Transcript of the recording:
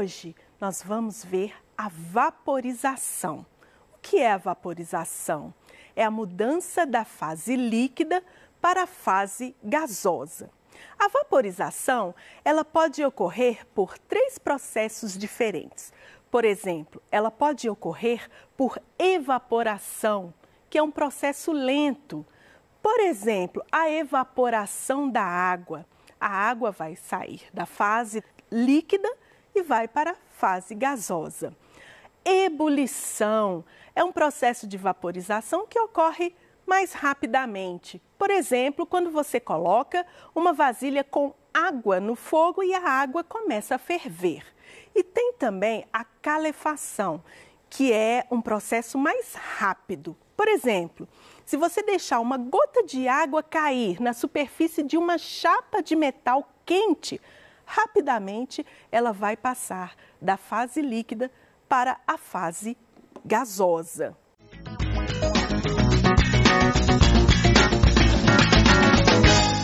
Hoje nós vamos ver a vaporização. O que é a vaporização? É a mudança da fase líquida para a fase gasosa. A vaporização, ela pode ocorrer por três processos diferentes. Por exemplo, ela pode ocorrer por evaporação, que é um processo lento. Por exemplo, a evaporação da água. A água vai sair da fase líquida e vai para a fase gasosa. Ebulição é um processo de vaporização que ocorre mais rapidamente. Por exemplo, quando você coloca uma vasilha com água no fogo e a água começa a ferver. E tem também a calefação, que é um processo mais rápido. Por exemplo, se você deixar uma gota de água cair na superfície de uma chapa de metal quente, rapidamente ela vai passar da fase líquida para a fase gasosa.